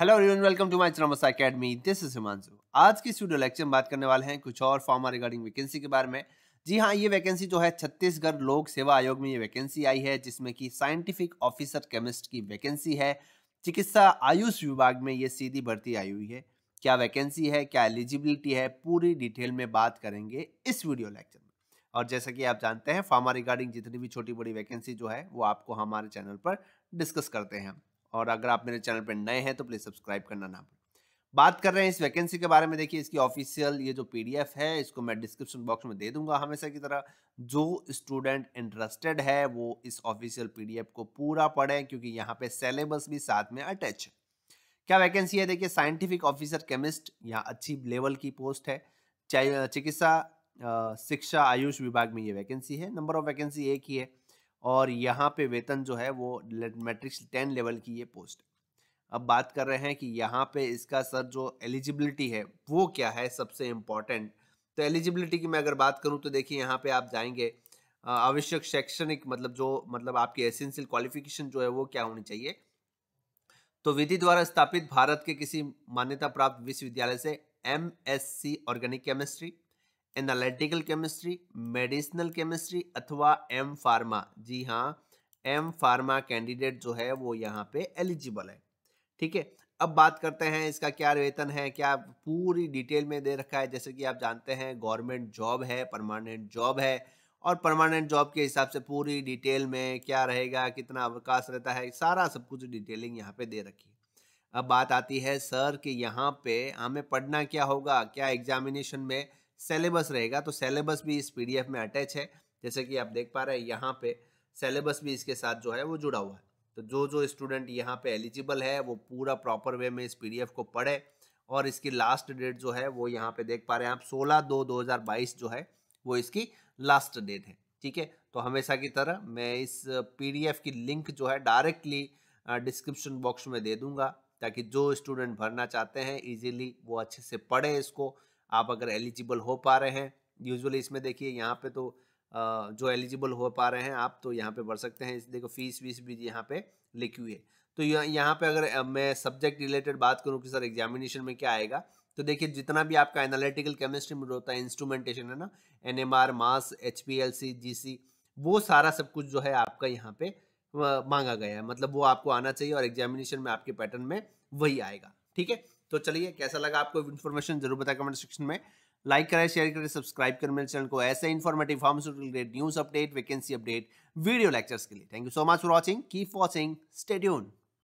hello everyone welcome to my त्रमसा academy this is Himanshu आज की स्टूडियो लेक्चर में बात करने वाले हैं कुछ और फॉर्मा रिगार्डिंग वैकेंसी के बारे में जी हाँ ये वैकेंसी जो है छत्तीसगढ़ लोक सेवा आयोग में ये वैकेंसी आई है जिसमें कि साइंटिफिक ऑफिसर केमिस्ट की वैकेंसी है चिकित्सा आयुष विभाग में ये सीधी भर्ती आई हुई है क्या वैकेंसी है क्या एलिजिबिलिटी है पूरी डिटेल में बात करेंगे इस वीडियो लेक्चर में और जैसा कि आप जानते हैं फार्मा रिगार्डिंग जितनी भी छोटी बड़ी वैकेंसी जो है वो आपको हमारे चैनल पर डिस्कस करते हैं और अगर आप मेरे चैनल पर नए हैं तो प्लीज़ सब्सक्राइब करना ना भूलें बात कर रहे हैं इस वैकेंसी के बारे में देखिए इसकी ऑफिशियल ये जो पीडीएफ है इसको मैं डिस्क्रिप्शन बॉक्स में दे दूंगा हमेशा की तरह जो स्टूडेंट इंटरेस्टेड है वो इस ऑफिशियल पीडीएफ को पूरा पढ़ें क्योंकि यहाँ पे सेलेबस भी साथ में अटैच है क्या वैकेंसी है देखिए साइंटिफिक ऑफिसर केमिस्ट यहाँ अच्छी लेवल की पोस्ट है चिकित्सा शिक्षा आयुष विभाग में ये वैकेंसी है नंबर ऑफ वैकेंसी एक ही है और यहाँ पे वेतन जो है वो मैट्रिक्स टेन लेवल की ये पोस्ट है अब बात कर रहे हैं कि यहाँ पे इसका सर जो एलिजिबिलिटी है वो क्या है सबसे इम्पॉर्टेंट तो एलिजिबिलिटी की मैं अगर बात करूँ तो देखिए यहाँ पे आप जाएंगे आवश्यक शैक्षणिक मतलब जो मतलब आपकी एसेंशियल क्वालिफिकेशन जो है वो क्या होनी चाहिए तो विधि द्वारा स्थापित भारत के किसी मान्यता प्राप्त विश्वविद्यालय से M organic chemistry analytical chemistry medicinal chemistry अथवा एम फार्मा जी हाँ एम फार्मा कैंडिडेट जो है वो यहाँ पे एलिजिबल है ठीक है अब बात करते हैं इसका क्या वेतन है क्या पूरी डिटेल में दे रखा है जैसे कि आप जानते हैं गवर्नमेंट जॉब है परमानेंट जॉब है और परमानेंट जॉब के हिसाब से पूरी डिटेल में क्या रहेगा कितना अवकाश रहता है सारा सब कुछ डिटेलिंग यहाँ पे दे रखी है अब बात आती है सर कि यहाँ पे हमें पढ़ना क्या होगा क्या एग्जामिनेशन में सेलेबस रहेगा तो सेलेबस भी इस पीडीएफ में अटैच है जैसे कि आप देख पा रहे हैं यहाँ पे सेलेबस भी इसके साथ जो है वो जुड़ा हुआ है तो जो जो स्टूडेंट यहाँ पे एलिजिबल है वो पूरा प्रॉपर वे में इस पी को पढ़े और इसकी लास्ट डेट जो है वो यहाँ पे देख पा रहे हैं आप सोलह दो दो हज़ार बाईस जो है वो इसकी लास्ट डेट है ठीक है तो हमेशा की तरह मैं इस पी की लिंक जो है डायरेक्टली डिस्क्रिप्शन बॉक्स में दे दूंगा ताकि जो स्टूडेंट भरना चाहते हैं इजीली वो अच्छे से पढ़े इसको आप अगर एलिजिबल हो पा रहे हैं यूजुअली इसमें देखिए यहाँ पे तो जो एलिजिबल हो पा रहे हैं आप तो यहाँ पे भर सकते हैं देखो फीस वीस भी यहाँ पे लिखी हुई है तो यहाँ पे अगर मैं सब्जेक्ट रिलेटेड बात करूँ कि सर एग्जामिनेशन में क्या आएगा तो देखिए जितना भी आपका एनालिटिकल केमिस्ट्री में होता है इंस्ट्रूमेंटेशन है ना N M R mass H P L C G C वो सारा सब कुछ जो है आपका यहाँ पे मांगा गया है मतलब वो आपको आना चाहिए और एग्जामिनेशन में आपके पैटर्न में वही आएगा ठीक है तो चलिए कैसा लगा आपको इन्फॉर्मेशन जरूर बताए कमेंट सेक्शन में लाइक करें शेयर करें सब्सक्राइब करें मेरे चैनल को ऐसे informative pharmaceutical related news update vacancy update video lectures के लिए thank you so much for watching keep watching स्टेड्यून